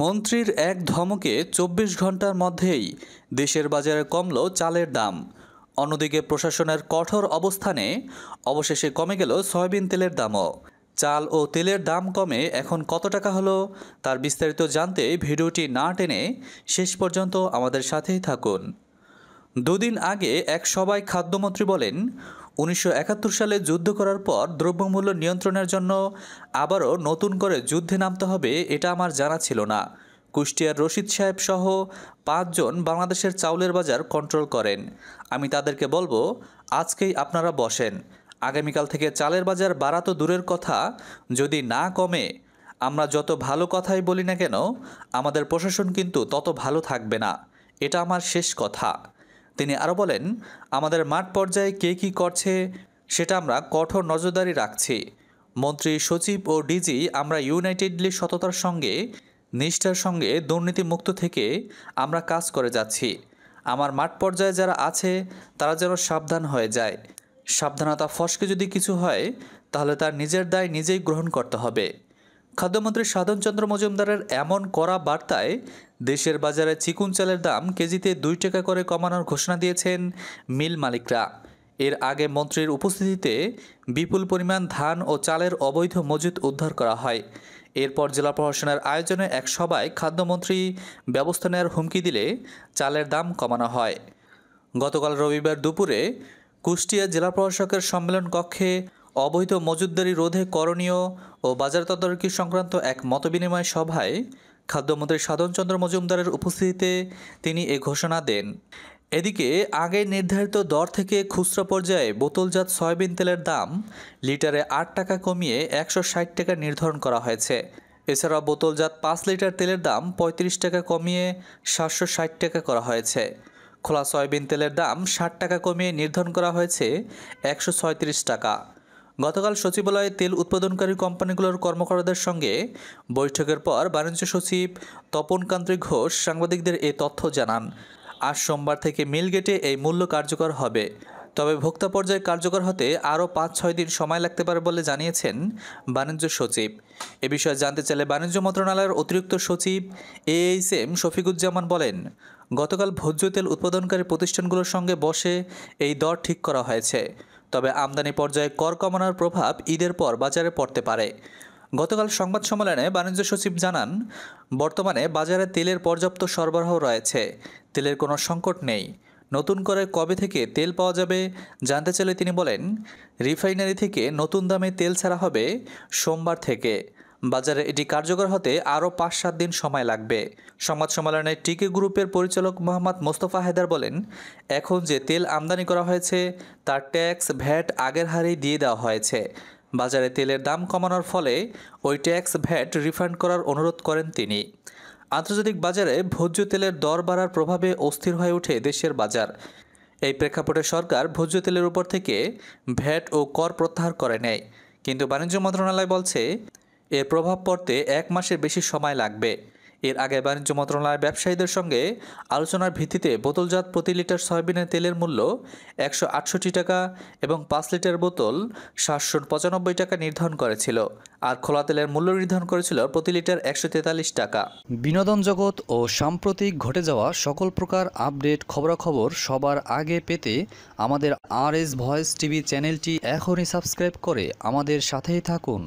মন্ত্রীর এক ধমকে চব্বিশ ঘন্টার মধ্যেই দেশের বাজারে কমল চালের দাম অন্যদিকে প্রশাসনের কঠোর অবস্থানে অবশেষে কমে গেল সয়াবিন তেলের দামও চাল ও তেলের দাম কমে এখন কত টাকা হলো তার বিস্তারিত জানতে ভিডিওটি না টেনে শেষ পর্যন্ত আমাদের সাথেই থাকুন দুদিন আগে এক সবাই খাদ্যমন্ত্রী বলেন উনিশশো সালে যুদ্ধ করার পর দ্রব্যমূল্য নিয়ন্ত্রণের জন্য আবারও নতুন করে যুদ্ধে নামতে হবে এটা আমার জানা ছিল না কুষ্টিয়ার রশিদ সাহেব সহ পাঁচজন বাংলাদেশের চাউলের বাজার কন্ট্রোল করেন আমি তাদেরকে বলবো আজকেই আপনারা বসেন আগামীকাল থেকে চালের বাজার বাড়া তো দূরের কথা যদি না কমে আমরা যত ভালো কথাই বলি না কেন আমাদের প্রশাসন কিন্তু তত ভালো থাকবে না এটা আমার শেষ কথা তিনি আরও বলেন আমাদের মাঠ পর্যায়ে কে কী করছে সেটা আমরা কঠোর নজরদারি রাখছি মন্ত্রী সচিব ও ডিজি আমরা ইউনাইটেডলি সততার সঙ্গে নিষ্ঠার সঙ্গে দুর্নীতিমুক্ত থেকে আমরা কাজ করে যাচ্ছি আমার মাঠ পর্যায়ে যারা আছে তারা যেন সাবধান হয়ে যায় সাবধানতা ফসকে যদি কিছু হয় তাহলে তার নিজের দায় নিজেই গ্রহণ করতে হবে খাদ্যমন্ত্রী সাধনচন্দ্র মজুমদারের এমন করা বার্তায় দেশের বাজারে চিকুন চালের দাম কেজিতে দুই টাকা করে কমানোর ঘোষণা দিয়েছেন মিল মালিকরা এর আগে মন্ত্রীর উপস্থিতিতে বিপুল পরিমাণ ধান ও চালের অবৈধ মজুত উদ্ধার করা হয় এরপর জেলা প্রশাসনের আয়োজনে এক সভায় খাদ্যমন্ত্রী ব্যবস্থা নেওয়ার হুমকি দিলে চালের দাম কমানো হয় গতকাল রবিবার দুপুরে কুষ্টিয়া জেলা প্রশাসকের সম্মেলন কক্ষে অবৈধ মজুদদারি রোধে করণীয় ও বাজার তদারকি সংক্রান্ত এক মতবিনিময় সভায় খাদ্যমন্ত্রী সাধনচন্দ্র মজুমদারের উপস্থিতিতে তিনি এ ঘোষণা দেন এদিকে আগে নির্ধারিত দর থেকে খুচরা পর্যায়ে বোতলজাত সয়াবিন তেলের দাম লিটারে আট টাকা কমিয়ে একশো ষাট টাকা নির্ধারণ করা হয়েছে এছাড়া বোতলজাত পাঁচ লিটার তেলের দাম ৩৫ টাকা কমিয়ে সাতশো ষাট টাকা করা হয়েছে খোলা সয়াবিন তেলের দাম ষাট টাকা কমিয়ে নির্ধারণ করা হয়েছে একশো টাকা গতকাল সচিবালয়ে তেল উৎপাদনকারী কোম্পানিগুলোর কর্মকর্তাদের সঙ্গে বৈঠকের পর বাণিজ্য সচিব তপন কান্ত্রী ঘোষ সাংবাদিকদের এ তথ্য জানান আজ সোমবার থেকে মিলগেটে এই মূল্য কার্যকর হবে তবে ভোক্তা পর্যায়ে কার্যকর হতে আরও পাঁচ ছয় দিন সময় লাগতে পারে বলে জানিয়েছেন বাণিজ্য সচিব এ বিষয়ে জানতে চাইলে বাণিজ্য মন্ত্রণালয়ের অতিরিক্ত সচিব এম শফিকুজ্জামান বলেন গতকাল ভোজ্য তেল উৎপাদনকারী প্রতিষ্ঠানগুলোর সঙ্গে বসে এই দর ঠিক করা হয়েছে তবে আমদানি পর্যায়ে কর কমানোর প্রভাব ঈদের পর বাজারে পড়তে পারে গতকাল সংবাদ সম্মেলনে বাণিজ্য সচিব জানান বর্তমানে বাজারে তেলের পর্যাপ্ত সরবরাহ রয়েছে তেলের কোনো সংকট নেই নতুন করে কবে থেকে তেল পাওয়া যাবে জানতে চাইলে তিনি বলেন রিফাইনারি থেকে নতুন দামে তেল ছাড়া হবে সোমবার থেকে বাজারে এটি কার্যকর হতে আরও পাঁচ সাত দিন সময় লাগবে সংবাদ সম্মেলনে টিকে গ্রুপের পরিচালক মোহাম্মদ মোস্তফা হায়দার বলেন এখন যে তেল আমদানি করা হয়েছে তার ট্যাক্স ভ্যাট আগের হারেই দিয়ে দেওয়া হয়েছে বাজারে তেলের দাম কমানোর ফলে ওই ট্যাক্স ভ্যাট রিফান্ড করার অনুরোধ করেন তিনি আন্তর্জাতিক বাজারে ভোজ্য তেলের দর বাড়ার প্রভাবে অস্থির হয়ে ওঠে দেশের বাজার এই প্রেক্ষাপটে সরকার ভোজ্য তেলের উপর থেকে ভ্যাট ও কর প্রত্যাহার করে নেয় কিন্তু বাণিজ্য মন্ত্রণালয় বলছে এর প্রভাব পড়তে এক মাসের বেশি সময় লাগবে এর আগে বাণিজ্য মন্ত্রণালয় ব্যবসায়ীদের সঙ্গে আলোচনার ভিত্তিতে বোতলজাত প্রতি লিটার সয়াবিনের তেলের মূল্য একশো আটষট্টি টাকা এবং পাঁচ লিটার বোতল সাতশো পঁচানব্বই টাকা নির্ধারণ করেছিল আর খোলা তেলের মূল্য নির্ধারণ করেছিল প্রতি লিটার একশো তেতাল্লিশ টাকা বিনোদন জগৎ ও সাম্প্রতিক ঘটে যাওয়া সকল প্রকার আপডেট খবরাখবর সবার আগে পেতে আমাদের আর এস ভয়েস টিভি চ্যানেলটি এখনই সাবস্ক্রাইব করে আমাদের সাথেই থাকুন